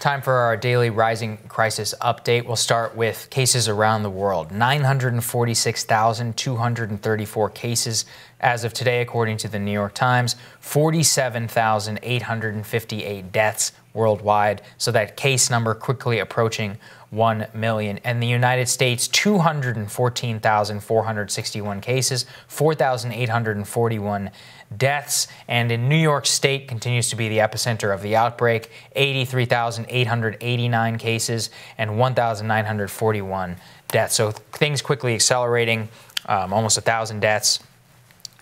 Time for our daily rising crisis update. We'll start with cases around the world 946,234 cases as of today, according to the New York Times, 47,858 deaths worldwide. So that case number quickly approaching 1 million. And the United States, 214,461 cases, 4,841 deaths. And in New York State continues to be the epicenter of the outbreak, 83,889 cases and 1,941 deaths. So things quickly accelerating, um, almost 1,000 deaths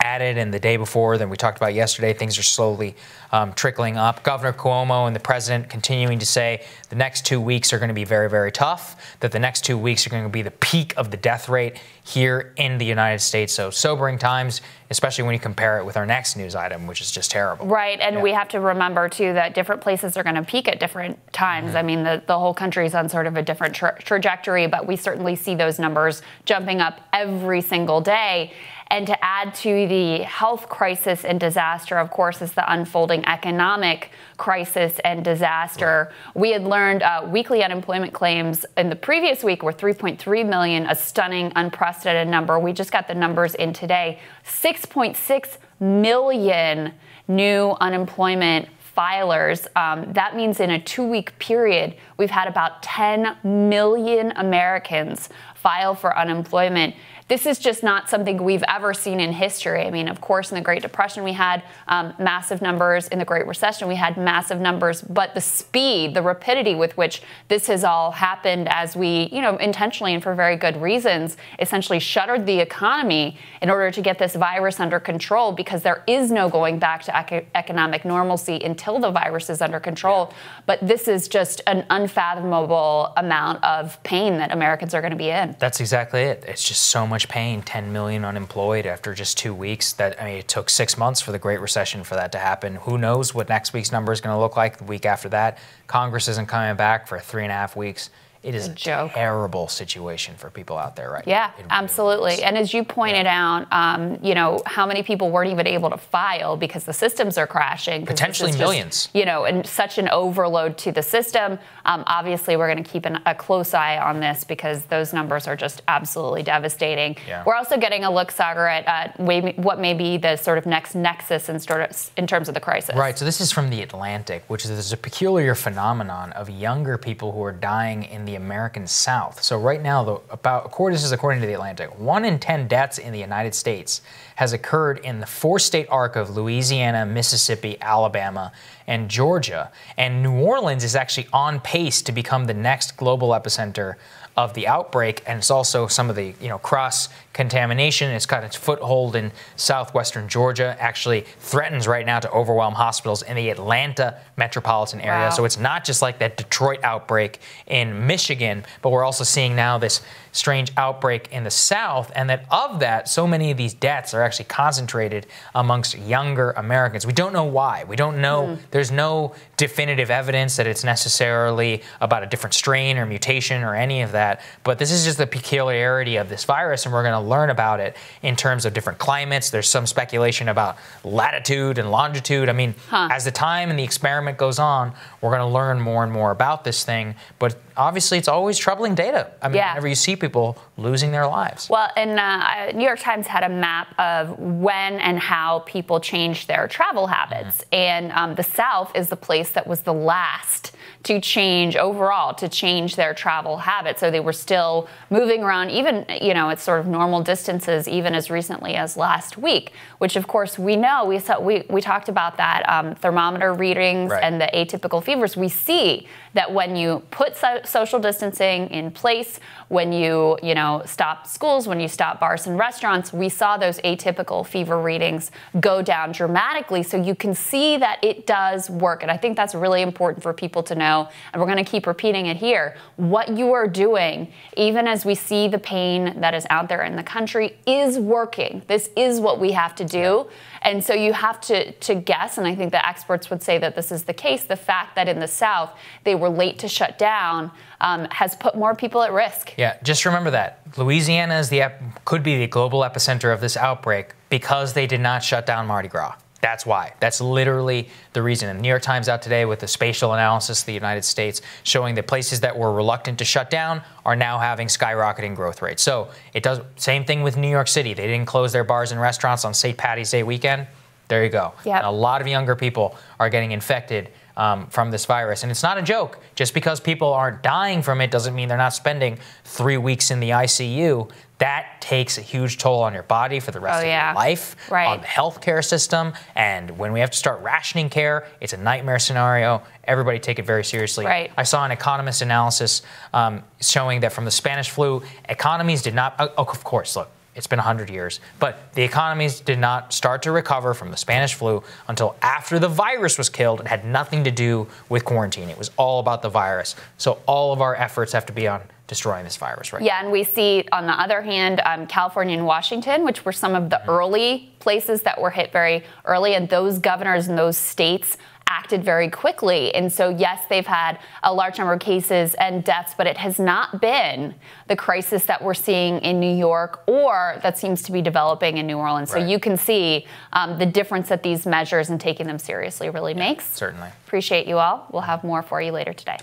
added and the day before than we talked about yesterday. Things are slowly um, trickling up. Governor Cuomo and the president continuing to say the next two weeks are going to be very, very tough, that the next two weeks are going to be the peak of the death rate here in the United States. So sobering times especially when you compare it with our next news item, which is just terrible. Right, and yeah. we have to remember too that different places are going to peak at different times. Mm -hmm. I mean, the, the whole is on sort of a different tra trajectory, but we certainly see those numbers jumping up every single day. And to add to the health crisis and disaster, of course, is the unfolding economic crisis and disaster. Right. We had learned uh, weekly unemployment claims in the previous week were 3.3 million, a stunning, unprecedented number. We just got the numbers in today. 6 6.6 million new unemployment filers. Um, that means in a two week period, we've had about 10 million Americans file for unemployment. This is just not something we've ever seen in history. I mean, of course, in the Great Depression, we had um, massive numbers. In the Great Recession, we had massive numbers. But the speed, the rapidity with which this has all happened as we, you know, intentionally and for very good reasons, essentially shuttered the economy in order to get this virus under control because there is no going back to economic normalcy until the virus is under control. But this is just an unfathomable amount of pain that Americans are going to be in. That's exactly it. It's just so much much pain 10 million unemployed after just two weeks that i mean it took six months for the great recession for that to happen who knows what next week's number is going to look like the week after that congress isn't coming back for three and a half weeks it is a, joke. terrible situation for people out there right yeah, now. Yeah, absolutely. Really and as you pointed yeah. out, um, you know, how many people weren't even able to file because the systems are crashing? Potentially millions. Just, you know, and such an overload to the system. Um, obviously, we're going to keep an, a close eye on this because those numbers are just absolutely devastating. Yeah. We're also getting a look, Sagar, at uh, what may be the sort of next nexus in, sort of, in terms of the crisis. Right. So this is from The Atlantic, which is a peculiar phenomenon of younger people who are dying in the American South. So right now, the, about this is according to the Atlantic, one in ten deaths in the United States has occurred in the four-state arc of Louisiana, Mississippi, Alabama, and Georgia. And New Orleans is actually on pace to become the next global epicenter of the outbreak, and it's also some of the you know cross contamination. It's got its foothold in southwestern Georgia. Actually, threatens right now to overwhelm hospitals in the Atlanta metropolitan area. Wow. So it's not just like that Detroit outbreak in Michigan. Michigan, but we're also seeing now this strange outbreak in the South, and that of that, so many of these deaths are actually concentrated amongst younger Americans. We don't know why. We don't know. Mm. There's no definitive evidence that it's necessarily about a different strain or mutation or any of that. But this is just the peculiarity of this virus, and we're going to learn about it in terms of different climates. There's some speculation about latitude and longitude. I mean, huh. as the time and the experiment goes on, we're going to learn more and more about this thing. But obviously, it's always troubling data. I mean, yeah. whenever you see people people losing their lives. Well, and uh, New York Times had a map of when and how people changed their travel habits, mm-hmm. and um, the South is the place that was the last to change overall, to change their travel habits. So they were still moving around, even, you know, at sort of normal distances, even as recently as last week, which of course we know, we, saw, we, we talked about that um, thermometer readings right. and the atypical fevers. We see that when you put so social distancing in place, when you, you know, stop schools, when you stop bars and restaurants, we saw those atypical fever readings go down dramatically. So you can see that it does work. And I think that's really important for people to know, and we're going to keep repeating it here. What you are doing, even as we see the pain that is out there in the country, is working. This is what we have to do. And so you have to, to guess, and I think the experts would say that this is the case. The fact that in the South they were late to shut down um, has put more people at risk. Yeah, just remember that. Louisiana is the, could be the global epicenter of this outbreak because they did not shut down Mardi Gras. That's why. That's literally the reason. And the New York Times out today with the spatial analysis of the United States showing that places that were reluctant to shut down are now having skyrocketing growth rates. So it does same thing with New York City. They didn't close their bars and restaurants on St. Patty's Day weekend. There you go. Yep. And a lot of younger people are getting infected um, from this virus. And it's not a joke. Just because people aren't dying from it doesn't mean they're not spending three weeks in the ICU. That takes a huge toll on your body for the rest oh, of yeah. your life, right. on the healthcare system. And when we have to start rationing care, it's a nightmare scenario. Everybody take it very seriously. Right. I saw an economist analysis um, showing that from the Spanish flu, economies did not, oh, of course, look, it's been 100 years. But the economies did not start to recover from the Spanish flu until after the virus was killed. It had nothing to do with quarantine. It was all about the virus. So all of our efforts have to be on destroying this virus right yeah and we see on the other hand um, california and washington which were some of the mm-hmm. early places that were hit very early and those governors in those states acted very quickly. And so, yes, they've had a large number of cases and deaths, but it has not been the crisis that we're seeing in New York or that seems to be developing in New Orleans. Right. So you can see um, the difference that these measures and taking them seriously really yeah, makes. Certainly. Appreciate you all. We'll have more for you later today.